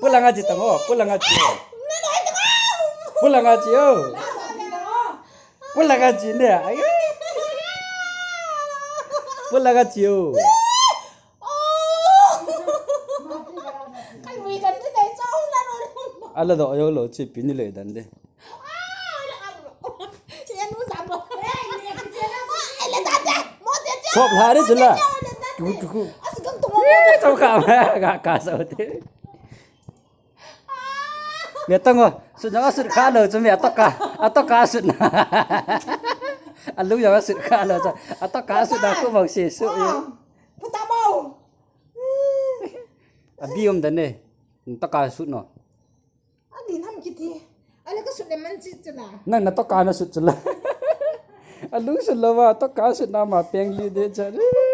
Pulang aja tamu, pulang aja. Pulang aja yo. Pulang aja nih. Ayo. Pulang aja yo. Ala do ayo lo chi pin le dan de. Kok hari jelas? Tuh tuh. Asgam tuh. Tahu kah? Kak kak sahabat. เวตังโอสุดยอดสุดข้าเลยจะมีอัตกาอัตกาสุดนะอันลูกยอดสุดข้าเลยจะอัตกาสุดนะกูบอกเสียสุดอยู่พุทธโมอันบีอมเดนเน่ตกาสุดเนาะอันนี้ทำกี่ทีอันนี้ก็สุดเลยมันจิตจะนะนั่นนะตกานะสุดจะละอันลูกสุดละว่าตกาสุดนะมาเพียงลีเดจารี